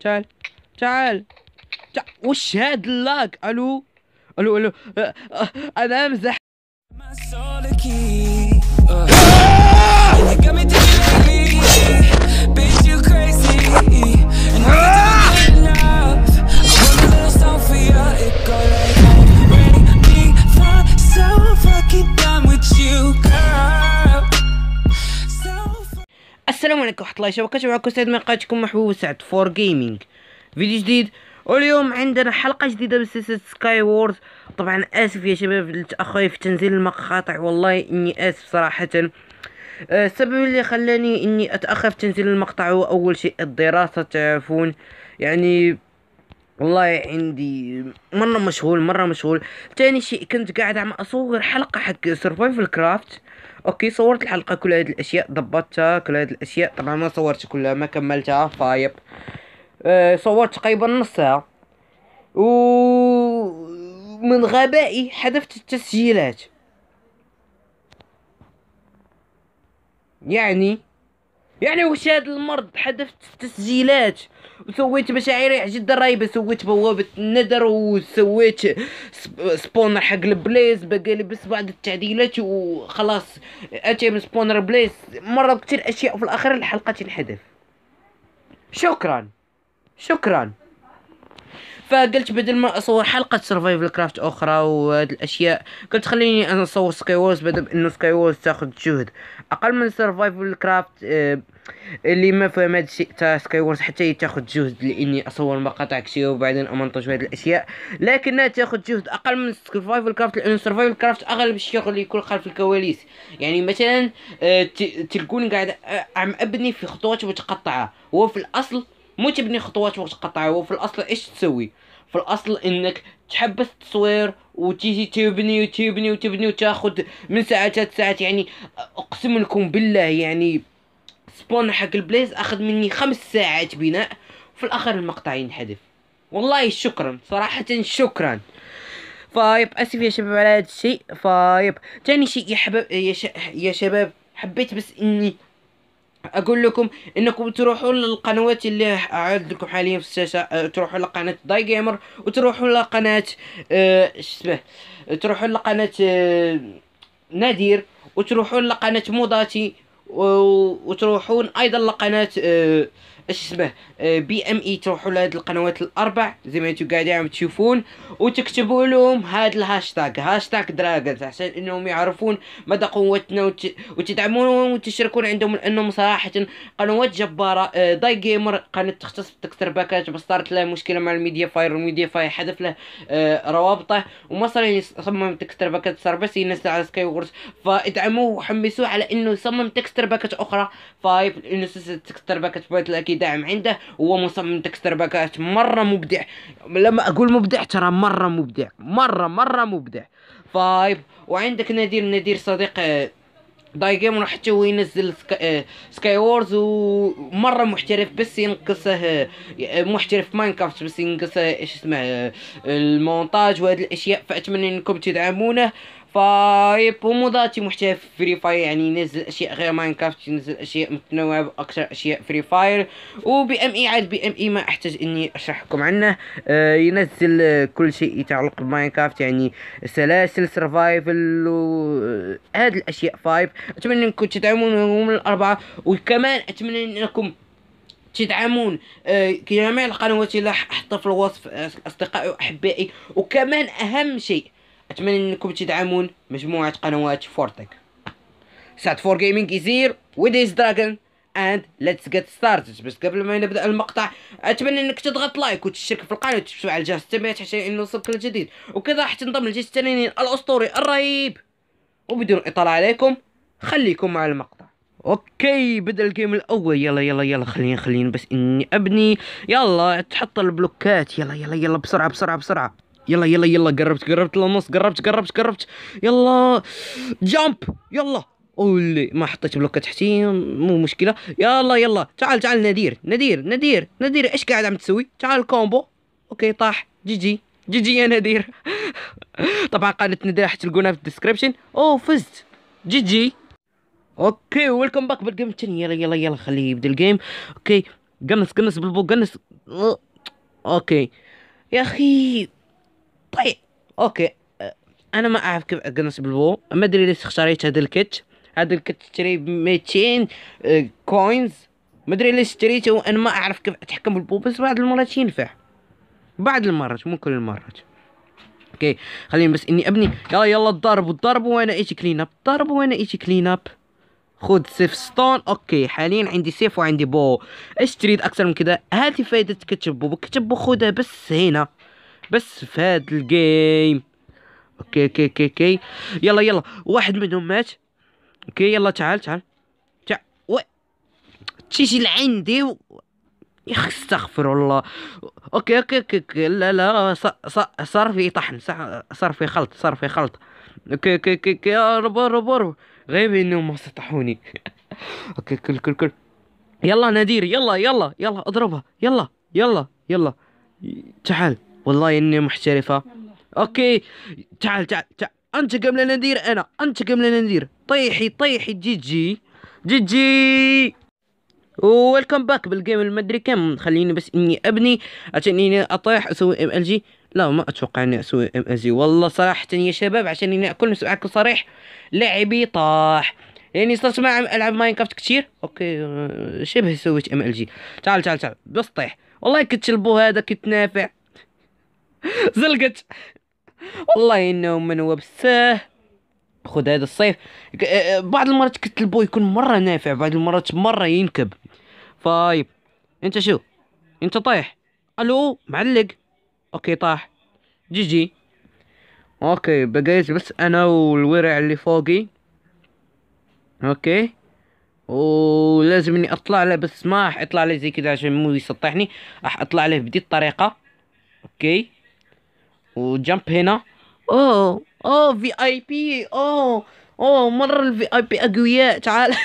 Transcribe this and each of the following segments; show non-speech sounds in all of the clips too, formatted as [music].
تعال تعال تعال وش هاد اللاك الو الو الو انا امزح السلام عليكم ورحمة الله وبركاته معكم سيد من قناتكم محبوب سعد فور جيمنج فيديو جديد واليوم عندنا حلقة جديدة من سلسلة سكاي وورز طبعا اسف يا شباب لتأخري في تنزيل المقاطع والله اني اسف صراحة آه، السبب اللي خلاني اني اتأخر في تنزيل المقطع هو اول شيء الدراسة تعرفون يعني والله عندي مرة مشغول مرة مشغول ثاني شيء كنت قاعد عم اصور حلقة حق سرفايفل كرافت اوكي صورت الحلقه كل هذه الاشياء ضبطتها كل هذه الاشياء طبعا ما صورتش كلها ما كملتها فايب آه، صورت تقريبا نص و من غبائي حذفت التسجيلات يعني يعني واش هذا المرض حذفت التسجيلات وسويت مشاعر جدا رايبه سويت بوابه الندر وسويت سبونر حق البليز باقي لي بس بعض التعديلات وخلاص اتي من سبونر بليز مره كتير اشياء وفي الاخر الحلقه تنحذف شكرا شكرا فقلت بدل ما اصور حلقه سرفايفل كرافت اخرى وهاد الاشياء قلت خليني انا اصور سكاي وورز بدل انه سكاي وورز تاخذ جهد اقل من سرفايفل آه، كرافت اللي ما فهم هذا الشيء تا سكاي وورز حتى تاخذ جهد لاني اصور مقاطع كثيره وبعدين امنتج هذه الاشياء لكنها تاخذ جهد اقل من سرفايفل كرافت لان سرفايفل كرافت اغلب الشغل يكون خلف الكواليس يعني مثلا آه، تلقوني قاعد عم ابني في خطوات متقطعه وفي في الاصل مو تبني خطوات وتقطعها في الاصل ايش تسوي في الاصل انك تحبس التصوير وتيجي تبني وتبني وتبني وتاخذ من ساعات ساعات يعني اقسم لكم بالله يعني سبون حق البليز اخذ مني خمس ساعات بناء في الاخر المقطع ينحذف والله شكرا صراحة شكرا فايب اسف يا شباب على هذا الشيء فايب ثاني شيء يا حباب يا, ش... يا شباب حبيت بس اني اقول لكم انكم تروحوا للقنوات اللي لكم حاليا في الشاشه آه، تروحوا لقناه داي جيمر وتروحوا لقناه أه اسمه تروحوا لقناه آه، نادير وتروحوا لقناه موضاتي وتروحون ايضا لقناه آه، اشبه اسمه آه، بي ام اي تروحوا لهاد القنوات الاربع زي ما انتم قاعدين تشوفون وتكتبوا لهم هاد الهاشتاغ هاشتاغ دراجونز عشان انهم يعرفون مدى قوتنا وت... وتدعمون وتشاركون عندهم لانهم صراحه قنوات جباره داي آه، جيمر قناه تختص بتكسر باكات صارت له مشكله مع الميديا فاير والميديا فاير حذف له آه، روابطه وما صار يعني صمم تكسر باكات بس ينسى على سكاي وورز فادعموه وحمسوه على انه يصمم تكسر باكات اخرى فايف انه تكسر باكات الاكيد دعم عنده هو مصمم تكستر باكات مره مبدع لما اقول مبدع ترى مره مبدع مره مره مبدع فايب وعندك نادر نادر صديق داي جيمر حتى هو ينزل سكاي آه، وورز ومره محترف بس ينقصه آه، آه، محترف ماينكرافت بس ينقصه ايش اسمه المونتاج وهذه الاشياء فاتمنى انكم تدعمونه فبومودا تيمحتوى فري فاير يعني ينزل اشياء غير ماينكرافت ينزل اشياء متنوعه اكثر اشياء فري فاير وبي ام اي عاد بي ام اي ما احتاج اني اشرح لكم عنه آه ينزل كل شيء يتعلق بماينكرافت يعني سلاسل سرفايفل وهاد الاشياء فايف اتمنى انكم تدعمونهم الاربعه وكمان اتمنى انكم تدعمون جميع القنوات اللي احطها في الوصف اصدقائي واحبائي وكمان اهم شيء أتمنى أنكم تدعمون مجموعة قنوات فورتك سات فور جيمنج يزير وديز دراجون اند ليتس جيت ستارتد بس قبل ما نبدا المقطع اتمنى انك تضغط لايك وتشترك في القناه وتفعل الجرس التنبيهات حتى انه يوصلك الجديد وكذا راح تنضم لجيش التنانين الاسطوري الرهيب وبدون اطاله عليكم خليكم مع المقطع اوكي بدا الجيم الاول يلا يلا يلا خليني خليني بس اني ابني يلا تحط البلوكات يلا يلا يلا بسرعه بسرعه بسرعه يلا يلا يلا قربت قربت للنص قربت قربت قربت يلا جامب يلا اولي ما حطيت بلوكه تحتي مو مشكله يلا يلا تعال تعال نادير نادير نادير نادير ايش قاعد عم تسوي تعال كومبو اوكي طاح جي جي جي جي يا نادير [laughs] طبعا قناه نادير راح تلقونها في الديسكربشن اوه فزت جي جي اوكي ويلكم باك بالجيم الثاني يلا يلا يلا خليه يبدا الجيم اوكي قنص قنص بالبو قنص اوكي يا اخي طيب اوكي انا ما اعرف كيف اقنص بالبو ما ادري ليش اختاريت هذا الكت هذا الكت تشتري ب 200 كوينز ما ادري ليش اشتريته وانا ما اعرف كيف اتحكم بالبو بس بعض المرات ينفع بعض المرات مو كل المرات اوكي خليني بس اني ابني يلا يلا الضرب الضرب وانا ايش كلين اب الضرب وانا ايش كلين اب خذ سيف ستون اوكي حاليا عندي سيف وعندي بو ايش تريد اكثر من كذا هذه فائده كتشبو بو بو خذها بس هنا بس في هذا الجيم اوكي اوكي اوكي اوكي يلا يلا واحد منهم مات اوكي يلا تعال تعال تعال و... تيجي لعندي و... استغفر الله اوكي اوكي اوكي لا لا صار في طحن صار في خلط صار في خلط اوكي اوكي اوكي اوكي ربو ربو غير انهم ما سطحوني [laughs] اوكي كل كل كل يلا نادير يلا يلا يلا اضربها يلا يلا يلا تعال والله اني محترفه اوكي تعال تعال تعال انت قبل انا ندير انا انت قبل انا ندير طيحي طيحي جي جي جي جي ويلكم باك بالجيم المدري كم خليني بس اني ابني عشان اطيح اسوي ام ال جي لا ما اتوقع اني اسوي ام ال جي والله صراحه يا شباب عشان اني اكون معكم صريح لعبي طاح يعني صرت ما العب ماينكرافت كثير اوكي شبه سويت ام ال جي تعال تعال تعال بس طيح والله كنت البو هذا كنت نافع [laughs] زلقت والله انه من هو بساه خذ هذا الصيف بعض المرات كتلبو يكون مره نافع بعض المرات مره ينكب فايب انت شو انت طايح الو معلق اوكي طاح جي جي اوكي بقيت بس انا والورع اللي فوقي اوكي ولازم اني اطلع له بس ما راح اطلع له زي كذا عشان مو يسطحني راح اطلع له بدي الطريقه اوكي وجمب هنا اوه اوه في اي بي اوه اوه مر الفي اي بي اقوياء تعال [laughs]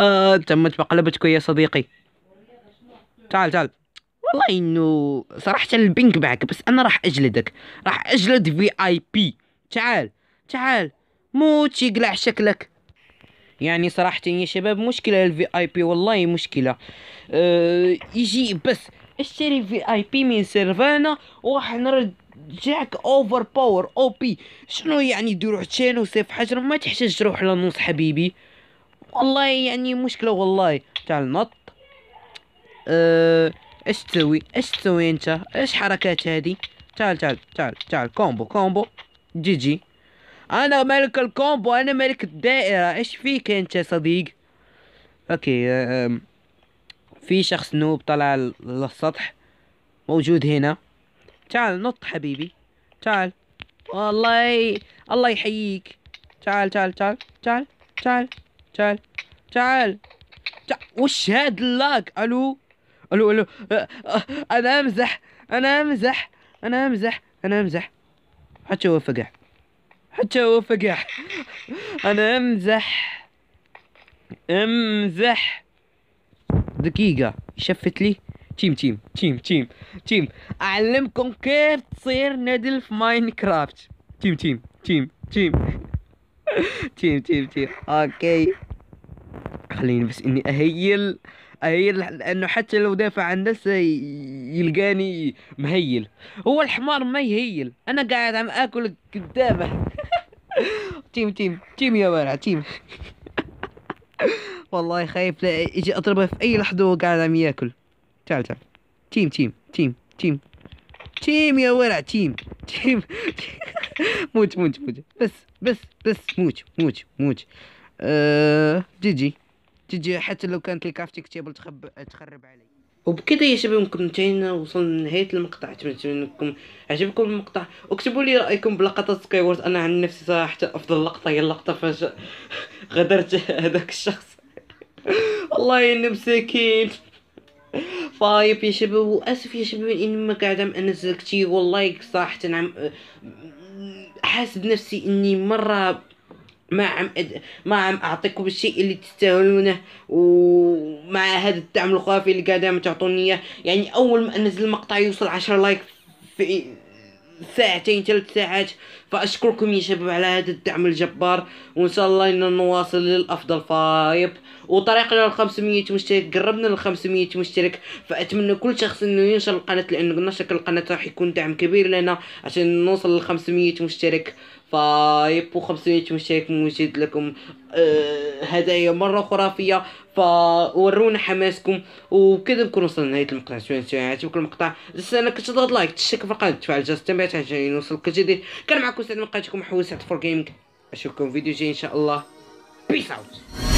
آه تمت مقلبتك يا صديقي تعال تعال والله انه صراحه البنك معك بس انا راح اجلدك راح اجلد في اي بي تعال تعال موت يقلع شكلك يعني صراحة يا شباب مشكلة الفي اي بي والله مشكلة أه يجي بس اشتري في اي بي من سيرفانا وراح نرجعك اوفر باور او بي شنو يعني دير عطشان وسيف حجر ما تحتاج تروح للنص حبيبي والله يعني مشكله والله تاع النط اش أه، تسوي اش تسوي انت اش حركات هذه تعال تعال تعال تعال كومبو كومبو جي جي انا ملك الكومبو انا ملك الدائره ايش فيك انت يا صديق اوكي أه في شخص نوب طلع للسطح موجود هنا تعال نط حبيبي تعال والله ي... الله يحييك تعال تعال تعال تعال تعال تعال تعال, وش هاد اللاك الو الو الو انا امزح انا امزح انا امزح انا امزح حتى هو فقع حتى هو فقع انا امزح امزح دقيقة شفت لي تيم تيم تيم تيم تيم اعلمكم كيف تصير ندل في ماينكرافت تيم تيم تيم تيم [laughs] تيم تيم تيم اوكي خليني بس اني اهيل اهيل لانه حتى لو دافع عن نفسه يلقاني مهيل هو الحمار ما يهيل انا قاعد عم اكل قدامه [laughs] تيم تيم تيم يا ورع تيم والله خايف لا يجي اضربه في اي لحظه وهو قاعد عم ياكل تعال تعال تيم تيم تيم تيم تيم يا ورع تيم تيم موت موت موت بس بس بس موت موت موت أه جيجي جيجي حتى لو كانت الكافتيك تيبل تخب تخرب علي وبكذا يا شباب نكون انتهينا وصلنا لنهايه المقطع اتمنى انكم عجبكم المقطع اكتبوا لي رايكم بلقطه سكاي وورد انا عن نفسي صراحه افضل لقطه هي اللقطه فاش غدرت هذاك الشخص والله انه مساكين فايب يا شباب واسف يا شباب اني ما قاعد انزل كتير والله صراحه نعم حاس بنفسي اني مره ما عم أد... ما عم اعطيكم الشيء اللي تستاهلونه ومع هذا الدعم الخرافي اللي قاعد تعطوني اياه يعني اول ما انزل مقطع يوصل عشر لايك في ساعتين ثلاث ساعات فاشكركم يا شباب على هذا الدعم الجبار وان شاء الله ان نواصل للافضل فايب وطريقنا ل 500 مشترك قربنا ل 500 مشترك فاتمنى كل شخص انه ينشر القناه لان نشر القناه راح يكون دعم كبير لنا عشان نوصل ل 500 مشترك طيب، و 500 مشترك موجود لكم آه هدايا مرة خرافية فورونا حماسكم وكذا نكون وصلنا لنهاية المقطع سواء سواء عجبكم المقطع كنت تضغط لايك تشترك في القناة تفعل الجرس التنبيهات عشان يوصلك كل جديد كان معكم سعد من قناتكم حول سعد فور جيمنج اشوفكم فيديو جاي ان شاء الله بيس اوت